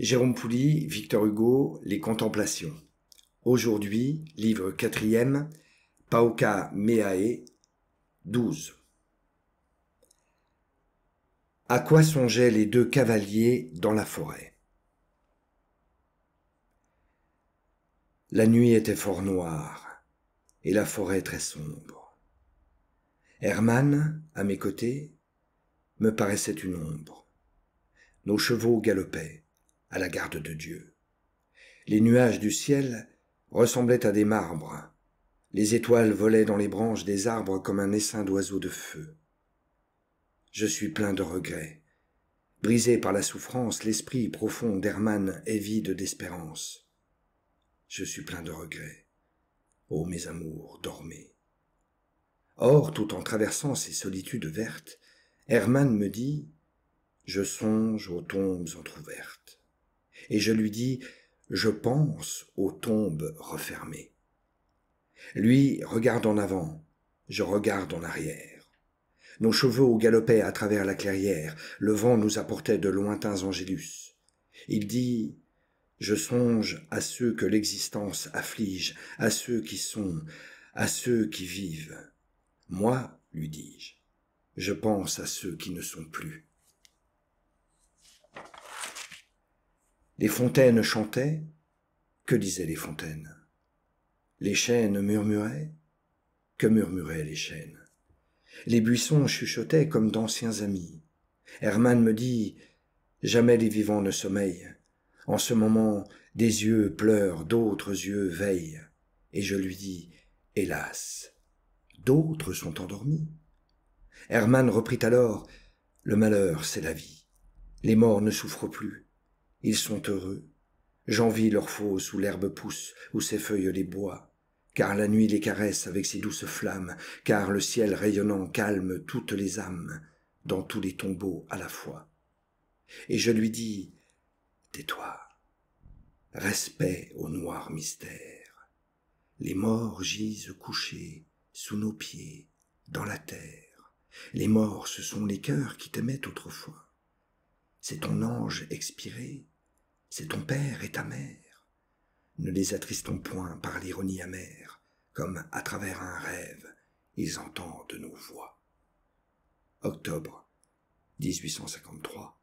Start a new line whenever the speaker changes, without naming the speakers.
Jérôme Pouli, Victor Hugo, Les Contemplations. Aujourd'hui, livre quatrième, Paoka Meae, 12. À quoi songeaient les deux cavaliers dans la forêt La nuit était fort noire et la forêt très sombre. Hermann, à mes côtés, me paraissait une ombre. Nos chevaux galopaient à la garde de Dieu. Les nuages du ciel ressemblaient à des marbres. Les étoiles volaient dans les branches des arbres comme un essaim d'oiseaux de feu. Je suis plein de regrets. Brisé par la souffrance, l'esprit profond d'Hermann est vide d'espérance. Je suis plein de regrets. Ô mes amours, dormez. Or, tout en traversant ces solitudes vertes, Hermann me dit, je songe aux tombes entr'ouvertes et je lui dis Je pense aux tombes refermées. Lui regarde en avant, je regarde en arrière. Nos chevaux galopaient à travers la clairière, le vent nous apportait de lointains angélus. Il dit Je songe à ceux que l'existence afflige, à ceux qui sont, à ceux qui vivent. Moi, lui dis-je, je pense à ceux qui ne sont plus. Les fontaines chantaient. Que disaient les fontaines Les chênes murmuraient. Que murmuraient les chênes Les buissons chuchotaient comme d'anciens amis. Hermann me dit Jamais les vivants ne sommeillent. En ce moment, des yeux pleurent, d'autres yeux veillent. Et je lui dis Hélas, d'autres sont endormis. Hermann reprit alors Le malheur, c'est la vie. Les morts ne souffrent plus. Ils sont heureux. J'envie leur fosse où l'herbe pousse, où ses feuilles les bois. Car la nuit les caresse avec ses douces flammes, car le ciel rayonnant calme toutes les âmes, dans tous les tombeaux à la fois. Et je lui dis, tais-toi, respect au noir mystère. Les morts gisent couchés sous nos pieds, dans la terre. Les morts, ce sont les cœurs qui t'aimaient autrefois. C'est ton ange expiré c'est ton père et ta mère. Ne les attristons point par l'ironie amère, comme à travers un rêve, ils entendent nos voix. Octobre 1853